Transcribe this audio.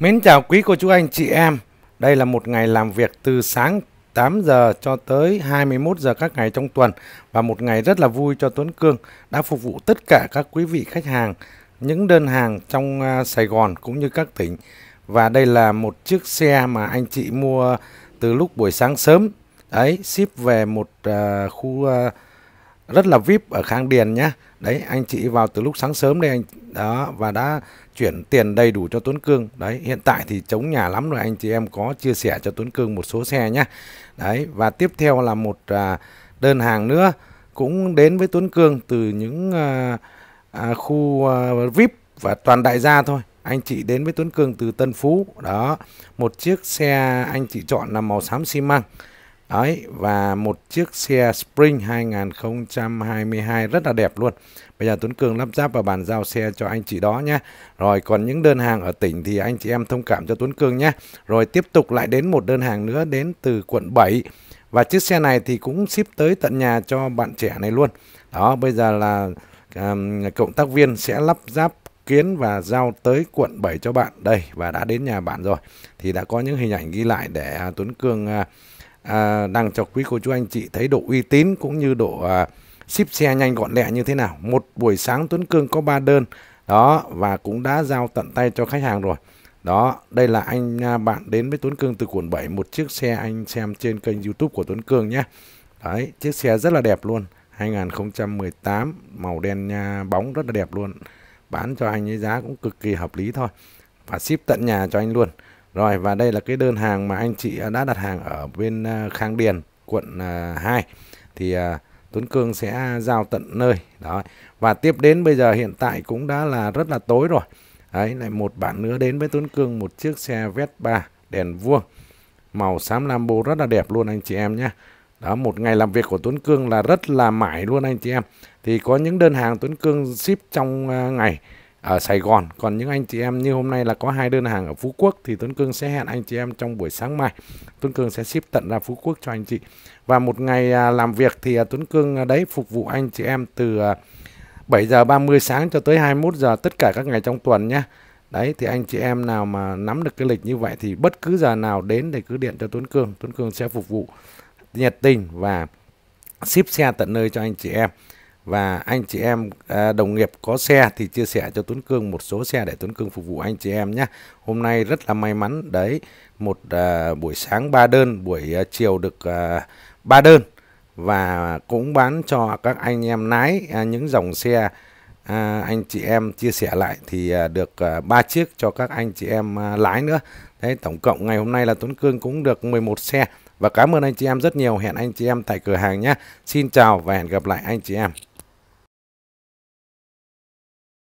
Mến chào quý cô chú anh chị em. Đây là một ngày làm việc từ sáng 8 giờ cho tới 21 giờ các ngày trong tuần và một ngày rất là vui cho Tuấn Cương đã phục vụ tất cả các quý vị khách hàng những đơn hàng trong à, Sài Gòn cũng như các tỉnh. Và đây là một chiếc xe mà anh chị mua từ lúc buổi sáng sớm. Đấy, ship về một uh, khu uh, rất là VIP ở Khang Điền nhá. Đấy, anh chị vào từ lúc sáng sớm đây anh đó và đã chuyển tiền đầy đủ cho Tuấn Cương đấy hiện tại thì chống nhà lắm rồi anh chị em có chia sẻ cho Tuấn Cương một số xe nhé đấy và tiếp theo là một à, đơn hàng nữa cũng đến với Tuấn Cương từ những à, à, khu à, VIP và toàn đại gia thôi anh chị đến với Tuấn Cương từ Tân Phú đó một chiếc xe anh chị chọn là màu xám xi măng Đấy, và một chiếc xe Spring 2022 rất là đẹp luôn. Bây giờ Tuấn Cường lắp ráp và bàn giao xe cho anh chị đó nhé. Rồi còn những đơn hàng ở tỉnh thì anh chị em thông cảm cho Tuấn Cường nhé. Rồi tiếp tục lại đến một đơn hàng nữa đến từ quận 7. Và chiếc xe này thì cũng ship tới tận nhà cho bạn trẻ này luôn. Đó, bây giờ là um, cộng tác viên sẽ lắp ráp kiến và giao tới quận 7 cho bạn. Đây, và đã đến nhà bạn rồi. Thì đã có những hình ảnh ghi lại để à, Tuấn Cường... Uh, à, đang cho quý cô chú anh chị thấy độ uy tín cũng như độ à, ship xe nhanh gọn lẹ như thế nào. Một buổi sáng Tuấn Cương có 3 đơn đó và cũng đã giao tận tay cho khách hàng rồi. Đó, đây là anh à, bạn đến với Tuấn Cương từ quận 7 một chiếc xe anh xem trên kênh YouTube của Tuấn Cương nhé. Đấy, chiếc xe rất là đẹp luôn. 2018 màu đen nha, à, bóng rất là đẹp luôn. Bán cho anh ấy giá cũng cực kỳ hợp lý thôi. Và ship tận nhà cho anh luôn. Rồi và đây là cái đơn hàng mà anh chị đã đặt hàng ở bên à, Khang Điền, quận 2. À, Thì à, Tuấn Cương sẽ giao tận nơi. Đó. Và tiếp đến bây giờ hiện tại cũng đã là rất là tối rồi. Đấy, lại một bạn nữa đến với Tuấn Cương một chiếc xe Vespa đèn vuông. Màu xám Lambo rất là đẹp luôn anh chị em nhé. Đó, một ngày làm việc của Tuấn Cương là rất là mãi luôn anh chị em. Thì có những đơn hàng Tuấn Cương ship trong ngày ở Sài Gòn. Còn những anh chị em như hôm nay là có hai đơn hàng ở Phú Quốc thì Tuấn Cương sẽ hẹn anh chị em trong buổi sáng mai. Tuấn Cương sẽ ship tận ra Phú Quốc cho anh chị. Và một ngày à, làm việc thì à, Tuấn Cương à, đấy phục vụ anh chị em từ 7 giờ 30 sáng cho tới 21 giờ tất cả các ngày trong tuần nhé. Đấy thì anh chị em nào mà nắm được cái lịch như vậy thì bất cứ giờ nào đến thì cứ điện cho Tuấn Cương. Tuấn Cương sẽ phục vụ nhiệt tình và ship xe tận nơi cho anh chị em và anh chị em à, đồng nghiệp có xe thì chia sẻ cho Tuấn Cương một số xe để Tuấn Cương phục vụ anh chị em nhé. Hôm nay rất là may mắn đấy, một à, buổi sáng ba đơn, buổi à, chiều được à, 3 đơn và cũng bán cho các anh em lái à, những dòng xe à, anh chị em chia sẻ lại thì à, được à, 3 chiếc cho các anh chị em à, lái nữa. Đấy, tổng cộng ngày hôm nay là Tuấn Cương cũng được 11 xe và cảm ơn anh chị em rất nhiều. Hẹn anh chị em tại cửa hàng nhé. Xin chào và hẹn gặp lại anh chị em.